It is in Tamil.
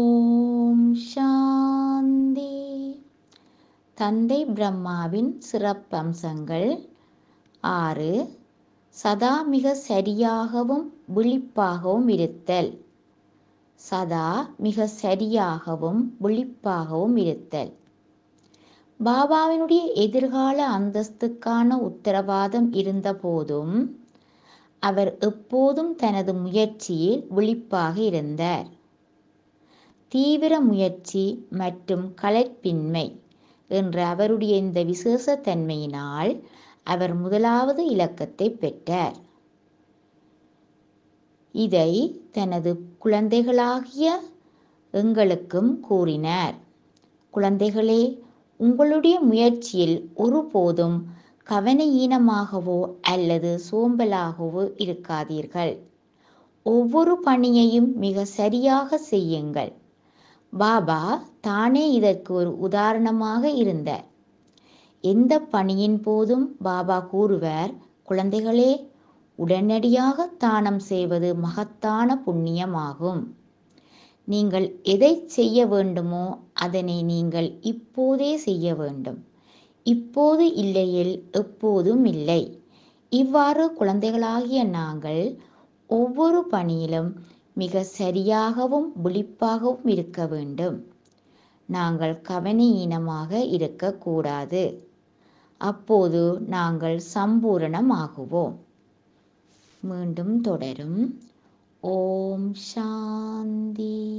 ஓம் சாந்தி தந்தை பிரம்மாவின் சிறப்பம்சங்கள் ஆறு சதா மிக சரியாகவும் விழிப்பாகவும் இருத்தல் சதா மிக சரியாகவும் விழிப்பாகவும் இருத்தல் பாபாவினுடைய எதிர்கால அந்தஸ்துக்கான உத்தரவாதம் இருந்தபோதும் அவர் எப்போதும் தனது முயற்சியில் விழிப்பாக இருந்தார் தீவிர முயற்சி மற்றும் கலைப்பின்மை என்ற அவருடைய இந்த விசேஷத்தன்மையினால் அவர் முதலாவது இலக்கத்தை பெற்றார் இதை தனது குழந்தைகளாகிய எங்களுக்கும் கூறினார் குழந்தைகளே உங்களுடைய முயற்சியில் ஒருபோதும் கவனஈனமாகவோ அல்லது சோம்பலாகவோ இருக்காதீர்கள் ஒவ்வொரு பணியையும் மிக சரியாக செய்யுங்கள் பாபா தானே இதற்கு ஒரு உதாரணமாக இருந்தார் எந்த பணியின் போதும் பாபா கூறுவர் குழந்தைகளே உடனடியாக தானம் செய்வது மகத்தான புண்ணியமாகும் நீங்கள் எதை செய்ய வேண்டுமோ அதனை நீங்கள் இப்போதே செய்ய வேண்டும் இப்போது இல்லையில் எப்போதும் இல்லை இவ்வாறு குழந்தைகளாகிய நாங்கள் ஒவ்வொரு பணியிலும் மிக சரியாகவும் விழிப்பாகவும் இருக்க வேண்டும் நாங்கள் கவனியினமாக இருக்கக்கூடாது அப்போது நாங்கள் சம்பூரணமாகுவோம் மீண்டும் தொடரும் ஓம் சாந்தி